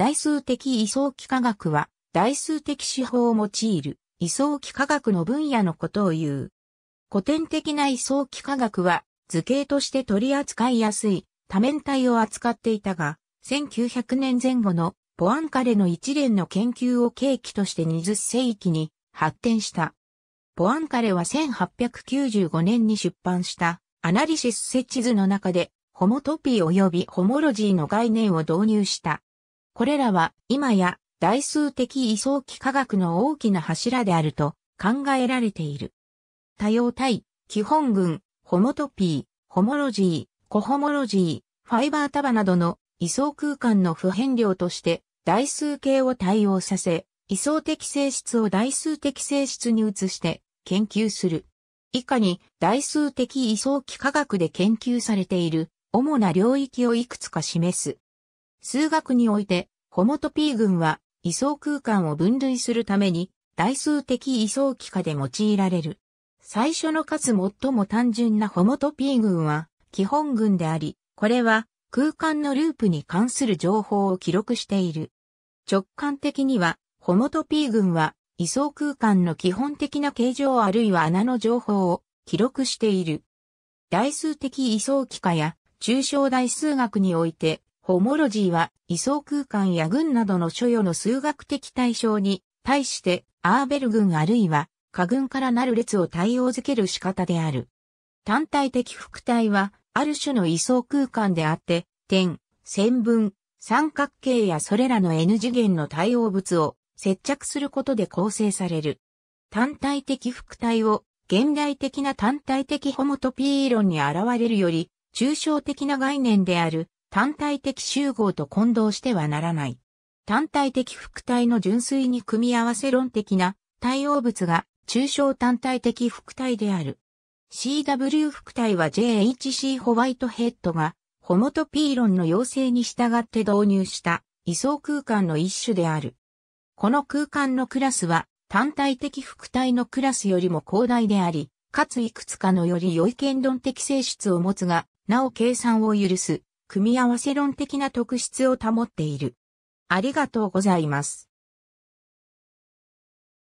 代数的位相幾科学は、代数的手法を用いる位相幾科学の分野のことを言う。古典的な位相幾科学は、図形として取り扱いやすい多面体を扱っていたが、1900年前後のポアンカレの一連の研究を契機として20世紀に発展した。ポアンカレは1895年に出版したアナリシス設置図の中でホモトピー及びホモロジーの概念を導入した。これらは今や代数的移送機科学の大きな柱であると考えられている。多様体、基本群、ホモトピー、ホモロジー、コホモロジー、ファイバー束などの位相空間の普遍量として台数形を対応させ、位想的性質を代数的性質に移して研究する。以下に代数的移送機科学で研究されている主な領域をいくつか示す。数学において、ホモトピー群は、位相空間を分類するために、代数的位相幾何で用いられる。最初のかつ最も単純なホモトピー群は、基本群であり、これは、空間のループに関する情報を記録している。直感的には、ホモトピー群は、位相空間の基本的な形状あるいは穴の情報を記録している。代数的位相幾何や抽象代数学においてホモロジーは、位相空間や群などの所与の数学的対象に、対して、アーベル群あるいは、下群からなる列を対応づける仕方である。単体的複体は、ある種の位相空間であって、点、線分、三角形やそれらの n 次元の対応物を接着することで構成される。単体的複体を現代的な単体的ホモトピー論に現れるより抽象的な概念である単体的集合と混同してはならない。単体的副体の純粋に組み合わせ論的な対応物が抽象単体的副体である。CW 副体は JHC ホワイトヘッドがホモトピーロンの要請に従って導入した位相空間の一種である。この空間のクラスは単体的副体のクラスよりも広大であり、かついくつかのより良い権論的性質を持つが、なお計算を許す組み合わせ論的な特質を保っている。ありがとうございます。